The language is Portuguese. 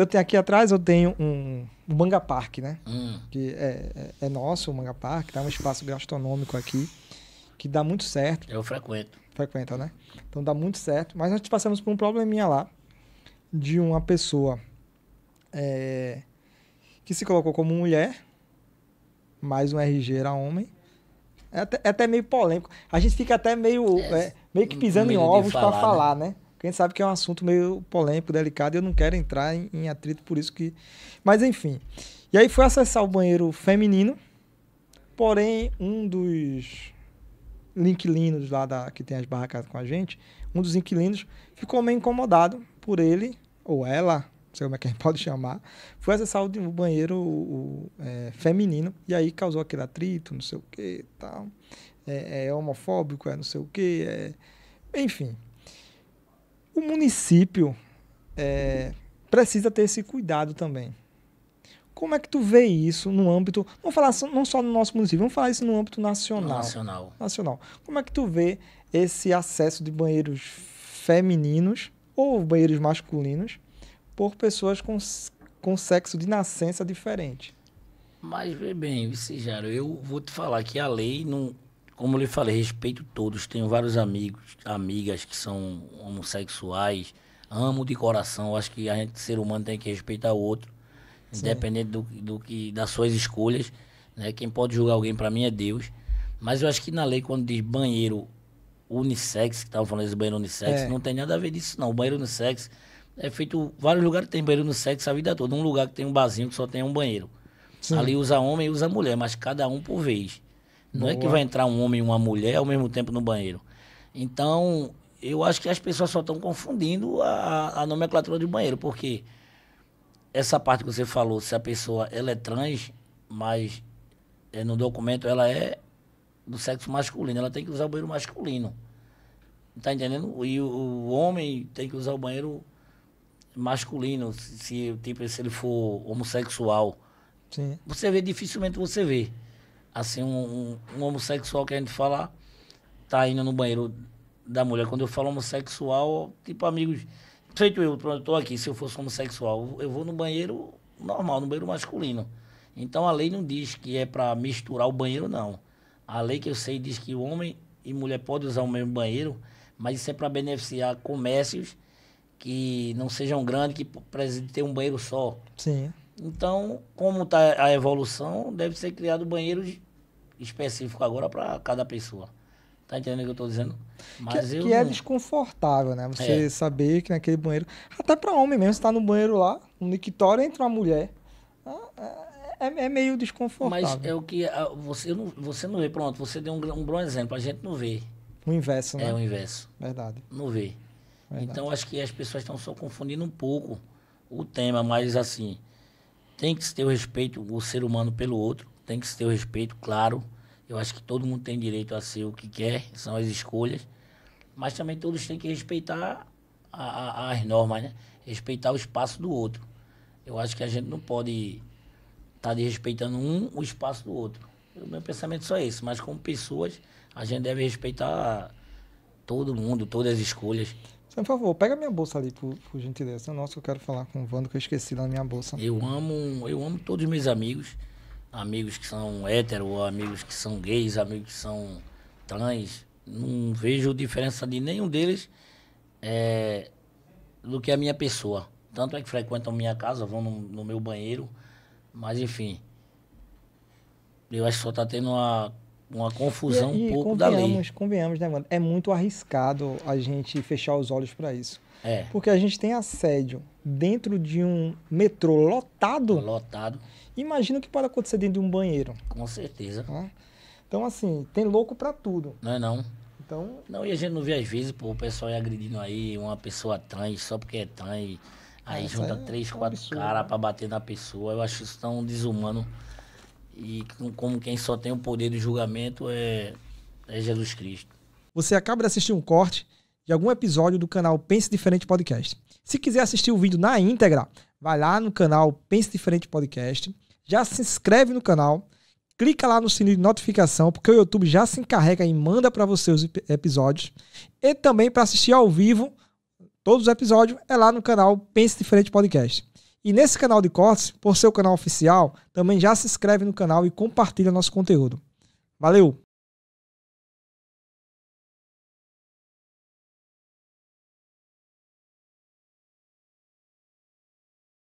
eu tenho aqui atrás, eu tenho um, um Manga Park, né? Hum. Que é, é, é, nosso, o Manga Park, tá um espaço gastronômico aqui, que dá muito certo. Eu frequento. Frequenta, né? Então dá muito certo. Mas nós passamos por um probleminha lá, de uma pessoa é, que se colocou como mulher, mas um RG era homem. É até, é até meio polêmico. A gente fica até meio, é, é, meio que pisando em ovos para falar, né? né? Quem sabe que é um assunto meio polêmico, delicado, e eu não quero entrar em, em atrito por isso que. Mas enfim. E aí fui acessar o banheiro feminino, porém um dos inquilinos lá da, que tem as barracas com a gente, um dos inquilinos ficou meio incomodado por ele, ou ela, não sei como é que a gente pode chamar, foi acessar o, o banheiro o, é, feminino, e aí causou aquele atrito, não sei o que tal. É, é homofóbico, é não sei o que, é... enfim. O município é, precisa ter esse cuidado também. Como é que tu vê isso no âmbito, vamos falar não só no nosso município, vamos falar isso no âmbito nacional. Nacional. Nacional. Como é que tu vê esse acesso de banheiros femininos ou banheiros masculinos por pessoas com, com sexo de nascença diferente? Mas vê bem, Cijaro, eu vou te falar que a lei não como eu lhe falei, respeito todos. Tenho vários amigos, amigas que são homossexuais. Amo de coração. Acho que a gente, ser humano, tem que respeitar o outro, Sim. independente do, do que das suas escolhas. Né? Quem pode julgar alguém para mim é Deus. Mas eu acho que na lei, quando diz banheiro unissex, que estavam falando desse banheiro unissex, é. não tem nada a ver disso, não. O banheiro unissex é feito. Vários lugares tem banheiro unissex a vida toda. Um lugar que tem um barzinho que só tem um banheiro. Sim. Ali usa homem e usa mulher, mas cada um por vez. Não Boa. é que vai entrar um homem e uma mulher ao mesmo tempo no banheiro. Então, eu acho que as pessoas só estão confundindo a, a nomenclatura de banheiro, porque essa parte que você falou, se a pessoa ela é trans, mas é, no documento ela é do sexo masculino, ela tem que usar o banheiro masculino. Tá entendendo? E o, o homem tem que usar o banheiro masculino, se, se, tipo, se ele for homossexual. Sim. Você vê, dificilmente você vê assim, um, um, homossexual querendo falar, tá indo no banheiro da mulher. Quando eu falo homossexual, tipo amigos. Feito eu, eu tô aqui, se eu fosse homossexual, eu vou no banheiro normal, no banheiro masculino. Então a lei não diz que é para misturar o banheiro, não. A lei que eu sei diz que homem e mulher podem usar o mesmo banheiro, mas isso é para beneficiar comércios que não sejam grandes, que precisem ter um banheiro só. Sim. Então, como está a evolução, deve ser criado banheiros específico agora para cada pessoa. Tá entendendo o que eu tô dizendo? Mas que, é, eu que é desconfortável, né? Você é. saber que naquele banheiro. Até para homem mesmo, você tá no banheiro lá, no Nictório entra uma mulher. Ah, é, é, é meio desconfortável. Mas é o que. Ah, você não, você não vê, pronto, você deu um, um bom exemplo, a gente não vê. O inverso, né? É o inverso. Verdade. Não vê. Verdade. Então acho que as pessoas estão só confundindo um pouco o tema, mas assim, tem que ter o respeito, o ser humano pelo outro tem que ter o respeito, claro. Eu acho que todo mundo tem direito a ser o que quer, são as escolhas. Mas também todos têm que respeitar a, a, as normas, né? Respeitar o espaço do outro. Eu acho que a gente não pode estar tá desrespeitando um o espaço do outro. O meu pensamento só é esse, mas como pessoas, a gente deve respeitar todo mundo, todas as escolhas. Por favor, pega minha bolsa ali, por, por gentileza. Nossa, eu quero falar com o Vando, que eu esqueci da minha bolsa. Eu amo, eu amo todos os meus amigos amigos que são hétero, amigos que são gays, amigos que são trans. Não vejo diferença de nenhum deles é, do que a minha pessoa. Tanto é que frequentam minha casa, vão no, no meu banheiro, mas enfim. Eu acho que só está tendo uma uma confusão e, um pouco da lei. Convenhamos, né, mano? É muito arriscado a gente fechar os olhos para isso. É. Porque a gente tem assédio dentro de um metrô lotado. Lotado. Imagina o que pode acontecer dentro de um banheiro. Com certeza. Né? Então, assim, tem louco para tudo. Não é não? Então... Não, e a gente não vê às vezes, pô, o pessoal agredindo aí uma pessoa trans só porque é trans. Aí é, junta é três, quatro caras pra bater na pessoa. Eu acho isso tão desumano. E como quem só tem o poder do julgamento é, é Jesus Cristo. Você acaba de assistir um corte de algum episódio do canal Pense Diferente Podcast. Se quiser assistir o vídeo na íntegra, vai lá no canal Pense Diferente Podcast, já se inscreve no canal, clica lá no sininho de notificação, porque o YouTube já se encarrega e manda para você os episódios. E também para assistir ao vivo todos os episódios é lá no canal Pense Diferente Podcast. E nesse canal de cortes, por ser o canal oficial, também já se inscreve no canal e compartilha nosso conteúdo. Valeu!